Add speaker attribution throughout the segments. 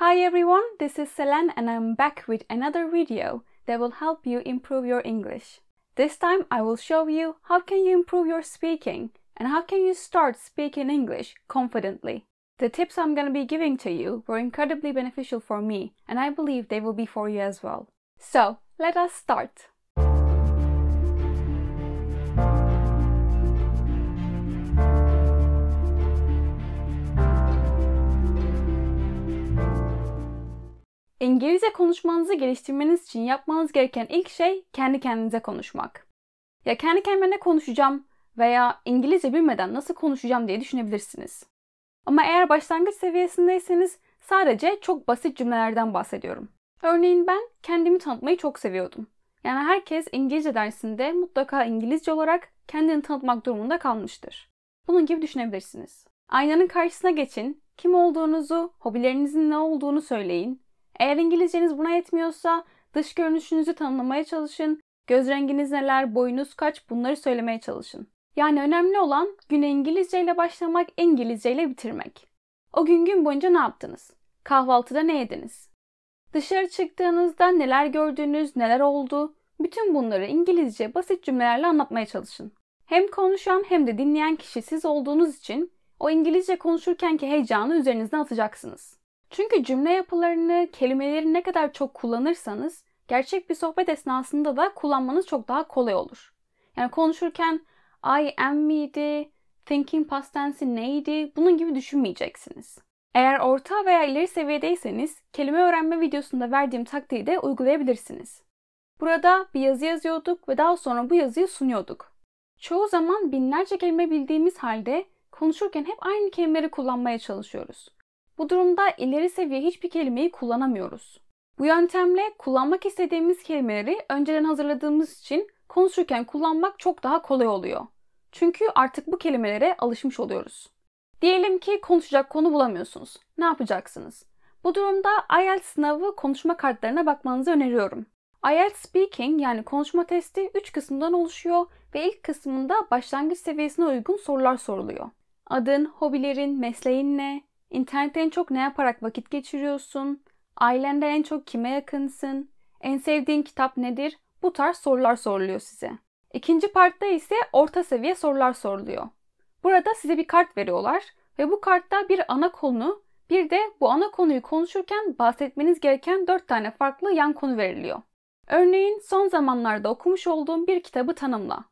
Speaker 1: Hi everyone, this is Selene and I'm back with another video that will help you improve your English. This time I will show you how can you improve your speaking and how can you start speaking English confidently. The tips I'm going to be giving to you were incredibly beneficial for me and I believe they will be for you as well. So, let us start. İngilizce konuşmanızı geliştirmeniz için yapmanız gereken ilk şey kendi kendinize konuşmak. Ya kendi kendime ne konuşacağım veya İngilizce bilmeden nasıl konuşacağım diye düşünebilirsiniz. Ama eğer başlangıç seviyesindeyseniz sadece çok basit cümlelerden bahsediyorum. Örneğin ben kendimi tanıtmayı çok seviyordum. Yani herkes İngilizce dersinde mutlaka İngilizce olarak kendini tanıtmak durumunda kalmıştır. Bunun gibi düşünebilirsiniz. Aynanın karşısına geçin, kim olduğunuzu, hobilerinizin ne olduğunu söyleyin eğer İngilizceniz buna yetmiyorsa dış görünüşünüzü tanımlamaya çalışın. Göz renginiz neler, boyunuz kaç bunları söylemeye çalışın. Yani önemli olan güne İngilizce ile başlamak, İngilizce ile bitirmek. O gün gün boyunca ne yaptınız? Kahvaltıda ne yediniz? Dışarı çıktığınızda neler gördünüz, neler oldu? Bütün bunları İngilizce basit cümlelerle anlatmaya çalışın. Hem konuşan hem de dinleyen kişi siz olduğunuz için o İngilizce konuşurkenki heyecanı üzerinizden atacaksınız. Çünkü cümle yapılarını, kelimeleri ne kadar çok kullanırsanız gerçek bir sohbet esnasında da kullanmanız çok daha kolay olur. Yani konuşurken I am miydi, thinking past tense neydi bunun gibi düşünmeyeceksiniz. Eğer orta veya ileri seviyedeyseniz kelime öğrenme videosunda verdiğim taktiği de uygulayabilirsiniz. Burada bir yazı yazıyorduk ve daha sonra bu yazıyı sunuyorduk. Çoğu zaman binlerce kelime bildiğimiz halde konuşurken hep aynı kelimeleri kullanmaya çalışıyoruz. Bu durumda ileri seviye hiçbir kelimeyi kullanamıyoruz. Bu yöntemle kullanmak istediğimiz kelimeleri önceden hazırladığımız için konuşurken kullanmak çok daha kolay oluyor. Çünkü artık bu kelimelere alışmış oluyoruz. Diyelim ki konuşacak konu bulamıyorsunuz. Ne yapacaksınız? Bu durumda IELTS sınavı konuşma kartlarına bakmanızı öneriyorum. IELTS Speaking yani konuşma testi 3 kısımdan oluşuyor ve ilk kısmında başlangıç seviyesine uygun sorular soruluyor. Adın, hobilerin, mesleğin ne, İnternette en çok ne yaparak vakit geçiriyorsun? Ailende en çok kime yakınsın? En sevdiğin kitap nedir? Bu tarz sorular soruluyor size. İkinci partta ise orta seviye sorular soruluyor. Burada size bir kart veriyorlar ve bu kartta bir ana konu, bir de bu ana konuyu konuşurken bahsetmeniz gereken 4 tane farklı yan konu veriliyor. Örneğin son zamanlarda okumuş olduğum bir kitabı tanımla.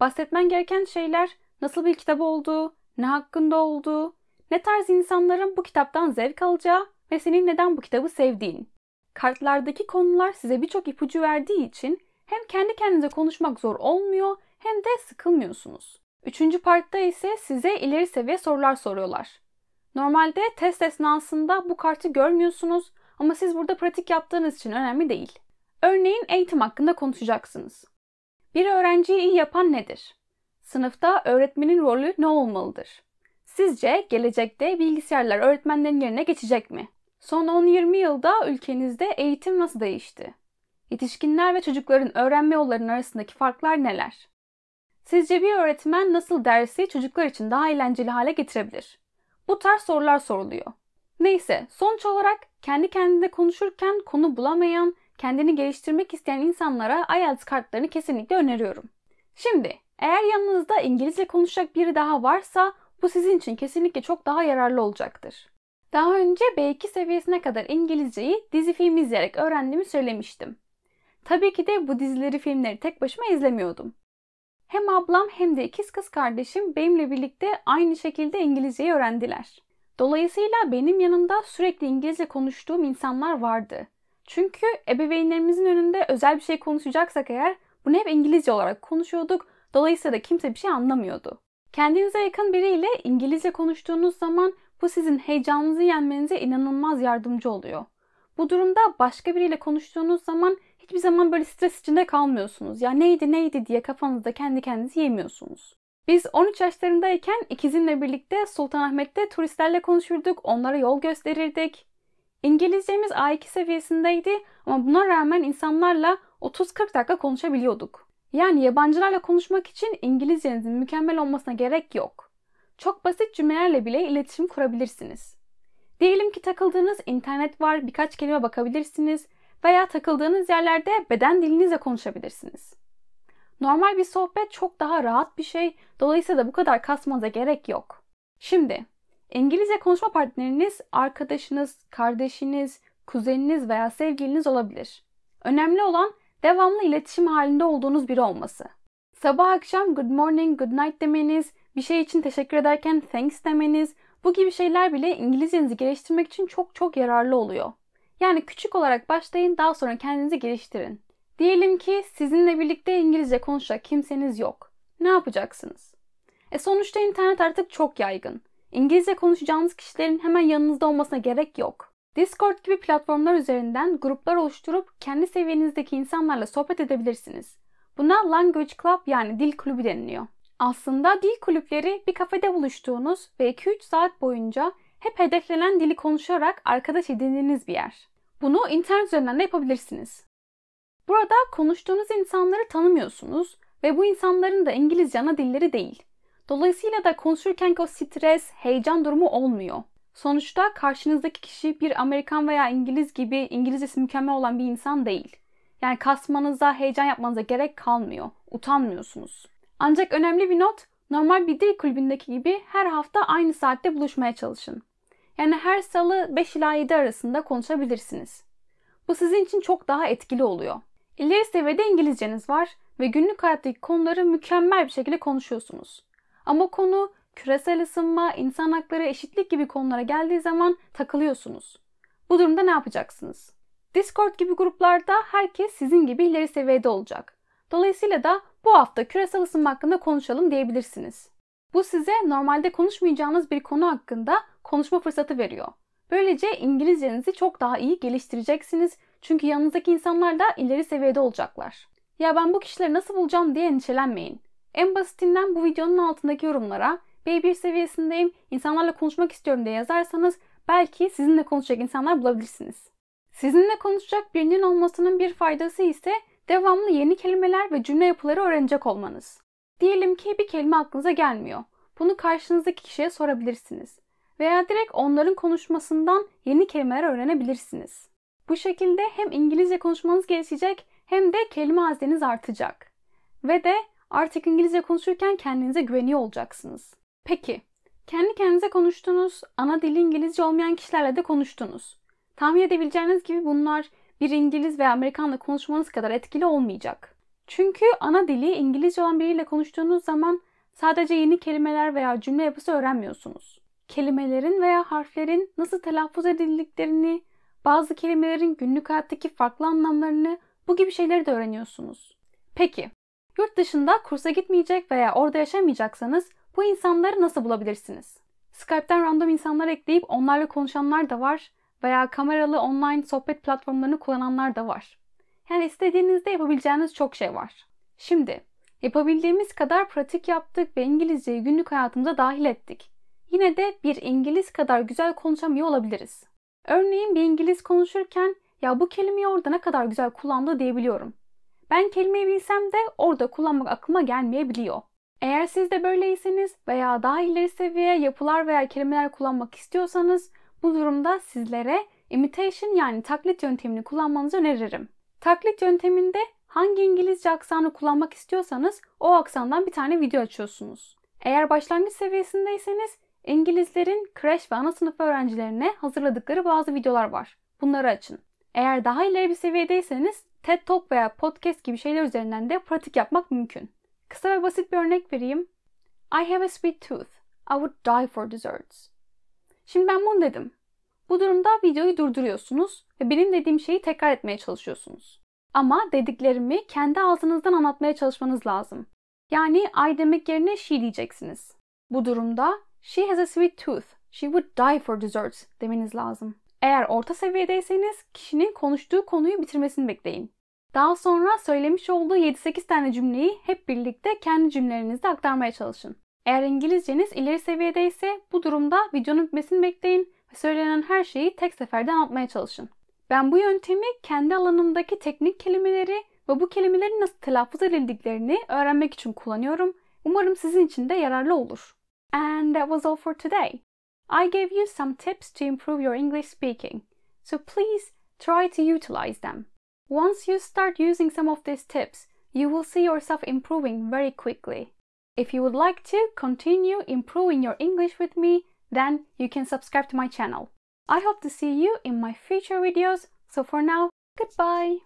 Speaker 1: Bahsetmen gereken şeyler nasıl bir kitabı olduğu, ne hakkında olduğu, ne tarz insanların bu kitaptan zevk alacağı ve senin neden bu kitabı sevdiğin. Kartlardaki konular size birçok ipucu verdiği için hem kendi kendinize konuşmak zor olmuyor hem de sıkılmıyorsunuz. Üçüncü partta ise size ileri seviye sorular soruyorlar. Normalde test esnasında bu kartı görmüyorsunuz ama siz burada pratik yaptığınız için önemli değil. Örneğin eğitim hakkında konuşacaksınız. Bir öğrenciyi iyi yapan nedir? Sınıfta öğretmenin rolü ne olmalıdır? Sizce gelecekte bilgisayarlar öğretmenlerin yerine geçecek mi? Son 10-20 yılda ülkenizde eğitim nasıl değişti? Yetişkinler ve çocukların öğrenme yollarının arasındaki farklar neler? Sizce bir öğretmen nasıl dersi çocuklar için daha eğlenceli hale getirebilir? Bu tarz sorular soruluyor. Neyse, sonuç olarak kendi kendine konuşurken konu bulamayan, kendini geliştirmek isteyen insanlara IELTS kartlarını kesinlikle öneriyorum. Şimdi, eğer yanınızda İngilizce konuşacak biri daha varsa bu sizin için kesinlikle çok daha yararlı olacaktır. Daha önce B2 seviyesine kadar İngilizceyi dizi film izleyerek öğrendiğimi söylemiştim. Tabii ki de bu dizileri filmleri tek başıma izlemiyordum. Hem ablam hem de ikiz kız kardeşim benimle birlikte aynı şekilde İngilizceyi öğrendiler. Dolayısıyla benim yanımda sürekli İngilizce konuştuğum insanlar vardı. Çünkü ebeveynlerimizin önünde özel bir şey konuşacaksak eğer bunu hep İngilizce olarak konuşuyorduk. Dolayısıyla da kimse bir şey anlamıyordu. Kendinize yakın biriyle İngilizce konuştuğunuz zaman bu sizin heyecanınızı yenmenize inanılmaz yardımcı oluyor. Bu durumda başka biriyle konuştuğunuz zaman hiçbir zaman böyle stres içinde kalmıyorsunuz. Ya neydi neydi diye kafanızda kendi kendinizi yemiyorsunuz. Biz 13 yaşlarındayken ikizimle birlikte Sultanahmet'te turistlerle konuşurduk, onlara yol gösterirdik. İngilizcemiz A2 seviyesindeydi ama buna rağmen insanlarla 30-40 dakika konuşabiliyorduk. Yani yabancılarla konuşmak için İngilizcenizin mükemmel olmasına gerek yok. Çok basit cümlelerle bile iletişim kurabilirsiniz. Diyelim ki takıldığınız internet var, birkaç kelime bakabilirsiniz veya takıldığınız yerlerde beden dilinizle konuşabilirsiniz. Normal bir sohbet çok daha rahat bir şey, dolayısıyla da bu kadar kasmanıza gerek yok. Şimdi, İngilizce konuşma partneriniz arkadaşınız, kardeşiniz, kuzeniniz veya sevgiliniz olabilir. Önemli olan devamlı iletişim halinde olduğunuz biri olması. Sabah akşam good morning, good night demeniz, bir şey için teşekkür ederken thanks demeniz, bu gibi şeyler bile İngilizcenizi geliştirmek için çok çok yararlı oluyor. Yani küçük olarak başlayın, daha sonra kendinizi geliştirin. Diyelim ki sizinle birlikte İngilizce konuşacak kimseniz yok. Ne yapacaksınız? E sonuçta internet artık çok yaygın. İngilizce konuşacağınız kişilerin hemen yanınızda olmasına gerek yok. Discord gibi platformlar üzerinden gruplar oluşturup kendi seviyenizdeki insanlarla sohbet edebilirsiniz. Buna Language Club yani dil kulübü deniliyor. Aslında dil kulüpleri bir kafede buluştuğunuz ve 2-3 saat boyunca hep hedeflenen dili konuşarak arkadaş edindiğiniz bir yer. Bunu internet üzerinden de yapabilirsiniz. Burada konuştuğunuz insanları tanımıyorsunuz ve bu insanların da İngilizce ana dilleri değil. Dolayısıyla da konuşurken o stres, heyecan durumu olmuyor. Sonuçta karşınızdaki kişi bir Amerikan veya İngiliz gibi İngilizcesi mükemmel olan bir insan değil. Yani kasmanıza, heyecan yapmanıza gerek kalmıyor. Utanmıyorsunuz. Ancak önemli bir not, normal bir dil kulübündeki gibi her hafta aynı saatte buluşmaya çalışın. Yani her salı 5 ila 7 arasında konuşabilirsiniz. Bu sizin için çok daha etkili oluyor. İleri seviyede İngilizceniz var ve günlük hayattaki konuları mükemmel bir şekilde konuşuyorsunuz. Ama konu küresel ısınma, insan hakları, eşitlik gibi konulara geldiği zaman takılıyorsunuz. Bu durumda ne yapacaksınız? Discord gibi gruplarda herkes sizin gibi ileri seviyede olacak. Dolayısıyla da bu hafta küresel ısınma hakkında konuşalım diyebilirsiniz. Bu size normalde konuşmayacağınız bir konu hakkında konuşma fırsatı veriyor. Böylece İngilizcenizi çok daha iyi geliştireceksiniz çünkü yanınızdaki insanlar da ileri seviyede olacaklar. Ya ben bu kişileri nasıl bulacağım diye endişelenmeyin. En basitinden bu videonun altındaki yorumlara B1 seviyesindeyim, insanlarla konuşmak istiyorum diye yazarsanız belki sizinle konuşacak insanlar bulabilirsiniz. Sizinle konuşacak birinin olmasının bir faydası ise devamlı yeni kelimeler ve cümle yapıları öğrenecek olmanız. Diyelim ki bir kelime aklınıza gelmiyor. Bunu karşınızdaki kişiye sorabilirsiniz. Veya direkt onların konuşmasından yeni kelimeler öğrenebilirsiniz. Bu şekilde hem İngilizce konuşmanız gelişecek hem de kelime hazneniz artacak. Ve de artık İngilizce konuşurken kendinize güveniyor olacaksınız. Peki, kendi kendinize konuştunuz, ana dili İngilizce olmayan kişilerle de konuştunuz. Tahmin edebileceğiniz gibi bunlar bir İngiliz veya Amerikanla konuşmanız kadar etkili olmayacak. Çünkü ana dili İngilizce olan biriyle konuştuğunuz zaman sadece yeni kelimeler veya cümle yapısı öğrenmiyorsunuz. Kelimelerin veya harflerin nasıl telaffuz edildiklerini, bazı kelimelerin günlük hayattaki farklı anlamlarını bu gibi şeyleri de öğreniyorsunuz. Peki, yurt dışında kursa gitmeyecek veya orada yaşamayacaksanız bu insanları nasıl bulabilirsiniz? Skype'den random insanlar ekleyip onlarla konuşanlar da var veya kameralı online sohbet platformlarını kullananlar da var. Yani istediğinizde yapabileceğiniz çok şey var. Şimdi yapabildiğimiz kadar pratik yaptık ve İngilizceyi günlük hayatımıza dahil ettik. Yine de bir İngiliz kadar güzel konuşamıyor olabiliriz. Örneğin bir İngiliz konuşurken ya bu kelimeyi orada ne kadar güzel kullandı diyebiliyorum. Ben kelimeyi bilsem de orada kullanmak aklıma gelmeyebiliyor. Eğer siz de böyleyseniz veya daha ileri seviye yapılar veya kelimeler kullanmak istiyorsanız bu durumda sizlere imitation yani taklit yöntemini kullanmanızı öneririm. Taklit yönteminde hangi İngilizce aksanı kullanmak istiyorsanız o aksandan bir tane video açıyorsunuz. Eğer başlangıç seviyesindeyseniz İngilizlerin Crash ve ana sınıf öğrencilerine hazırladıkları bazı videolar var. Bunları açın. Eğer daha ileri bir seviyedeyseniz TED Talk veya podcast gibi şeyler üzerinden de pratik yapmak mümkün. Kısa ve basit bir örnek vereyim. I have a sweet tooth. I would die for desserts. Şimdi ben bunu dedim. Bu durumda videoyu durduruyorsunuz ve benim dediğim şeyi tekrar etmeye çalışıyorsunuz. Ama dediklerimi kendi ağzınızdan anlatmaya çalışmanız lazım. Yani I demek yerine she diyeceksiniz. Bu durumda she has a sweet tooth. She would die for desserts demeniz lazım. Eğer orta seviyedeyseniz kişinin konuştuğu konuyu bitirmesini bekleyin. Daha sonra söylemiş olduğu 7-8 tane cümleyi hep birlikte kendi cümlelerinizde aktarmaya çalışın. Eğer İngilizceniz ileri seviyede ise bu durumda videonun bitmesini bekleyin ve söylenen her şeyi tek seferde anlatmaya çalışın. Ben bu yöntemi kendi alanımdaki teknik kelimeleri ve bu kelimelerin nasıl telaffuz edildiklerini öğrenmek için kullanıyorum. Umarım sizin için de yararlı olur. And that was all for today. I gave you some tips to improve your English speaking. So please try to utilize them. Once you start using some of these tips, you will see yourself improving very quickly. If you would like to continue improving your English with me, then you can subscribe to my channel. I hope to see you in my future videos, so for now, goodbye!